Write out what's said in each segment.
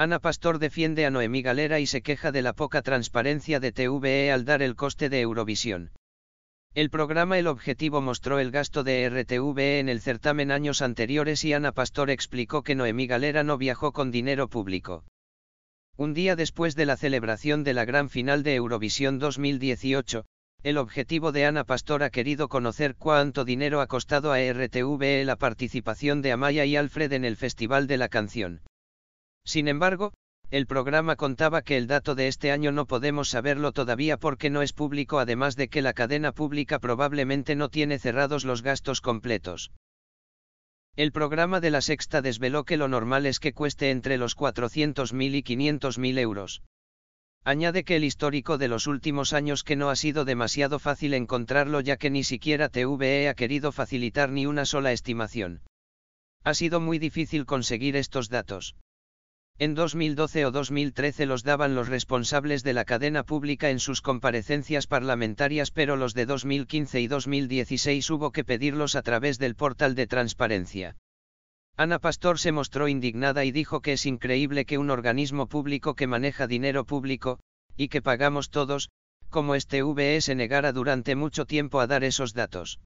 Ana Pastor defiende a Noemí Galera y se queja de la poca transparencia de TVE al dar el coste de Eurovisión. El programa El Objetivo mostró el gasto de RTVE en el certamen años anteriores y Ana Pastor explicó que Noemí Galera no viajó con dinero público. Un día después de la celebración de la gran final de Eurovisión 2018, el objetivo de Ana Pastor ha querido conocer cuánto dinero ha costado a RTVE la participación de Amaya y Alfred en el Festival de la Canción. Sin embargo, el programa contaba que el dato de este año no podemos saberlo todavía porque no es público además de que la cadena pública probablemente no tiene cerrados los gastos completos. El programa de la sexta desveló que lo normal es que cueste entre los 400.000 y 500.000 euros. Añade que el histórico de los últimos años que no ha sido demasiado fácil encontrarlo ya que ni siquiera TVE ha querido facilitar ni una sola estimación. Ha sido muy difícil conseguir estos datos. En 2012 o 2013 los daban los responsables de la cadena pública en sus comparecencias parlamentarias, pero los de 2015 y 2016 hubo que pedirlos a través del portal de transparencia. Ana Pastor se mostró indignada y dijo que es increíble que un organismo público que maneja dinero público, y que pagamos todos, como este se negara durante mucho tiempo a dar esos datos.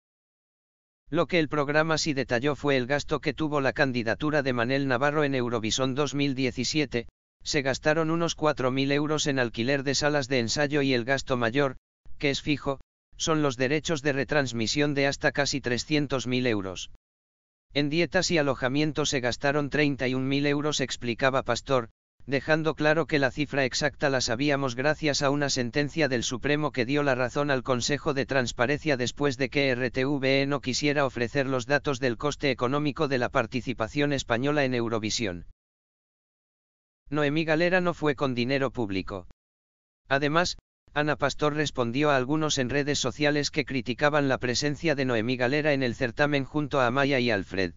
Lo que el programa sí detalló fue el gasto que tuvo la candidatura de Manel Navarro en Eurovisión 2017, se gastaron unos 4.000 euros en alquiler de salas de ensayo y el gasto mayor, que es fijo, son los derechos de retransmisión de hasta casi 300.000 euros. En dietas y alojamiento se gastaron 31.000 euros, explicaba Pastor, dejando claro que la cifra exacta la sabíamos gracias a una sentencia del Supremo que dio la razón al Consejo de Transparencia después de que RTVE no quisiera ofrecer los datos del coste económico de la participación española en Eurovisión. Noemí Galera no fue con dinero público. Además, Ana Pastor respondió a algunos en redes sociales que criticaban la presencia de Noemí Galera en el certamen junto a Amaya y Alfred.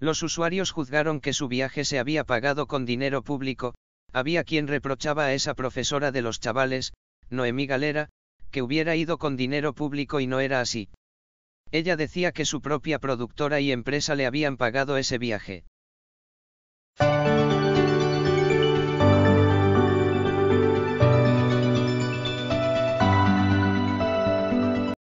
Los usuarios juzgaron que su viaje se había pagado con dinero público, había quien reprochaba a esa profesora de los chavales, Noemí Galera, que hubiera ido con dinero público y no era así. Ella decía que su propia productora y empresa le habían pagado ese viaje.